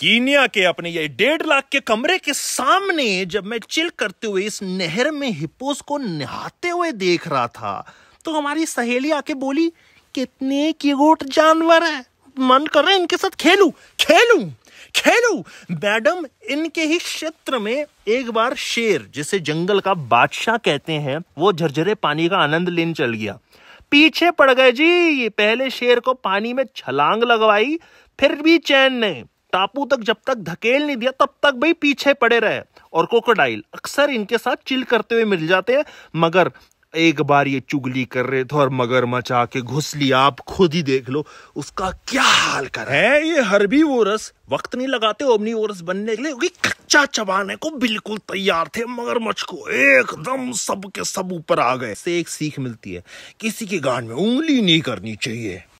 Kenya के अपने ये डेढ़ लाख के कमरे के सामने जब मैं चिल करते हुए इस नहर में हिपोस को नहाते हुए देख रहा था तो हमारी सहेली आके बोली कितने क्यूट जानवर है मन कर रहे इनके साथ खेलू खेलू खेलू मैडम इनके ही क्षेत्र में एक बार शेर जिसे जंगल का बादशाह कहते हैं वो झरझरे पानी का आनंद लेने चल गया पीछे पड़ गए जी पहले शेर को पानी में छलांग लगवाई फिर भी चैन नहीं टापू तक जब तक धकेल नहीं दिया तब तक भाई पीछे पड़े रहे और क्रोकोडाइल अक्सर इनके साथ चिल करते हुए मिल जाते हैं मगर एक बार ये चुगली कर रहे थे और मगर मचा के घुस लिया आप खुद ही देख लो उसका क्या हाल कर है ये हरबी वोरस वक्त नहीं लगाते ओमनी वोरस बनने के लिए क्योंकि कच्चा चबाने को बिल्कुल तैयार थे मगर मच को एकदम सब के सब ऊपर आ गए से एक सीख मिलती है किसी के गांड में उंगली नहीं करनी चाहिए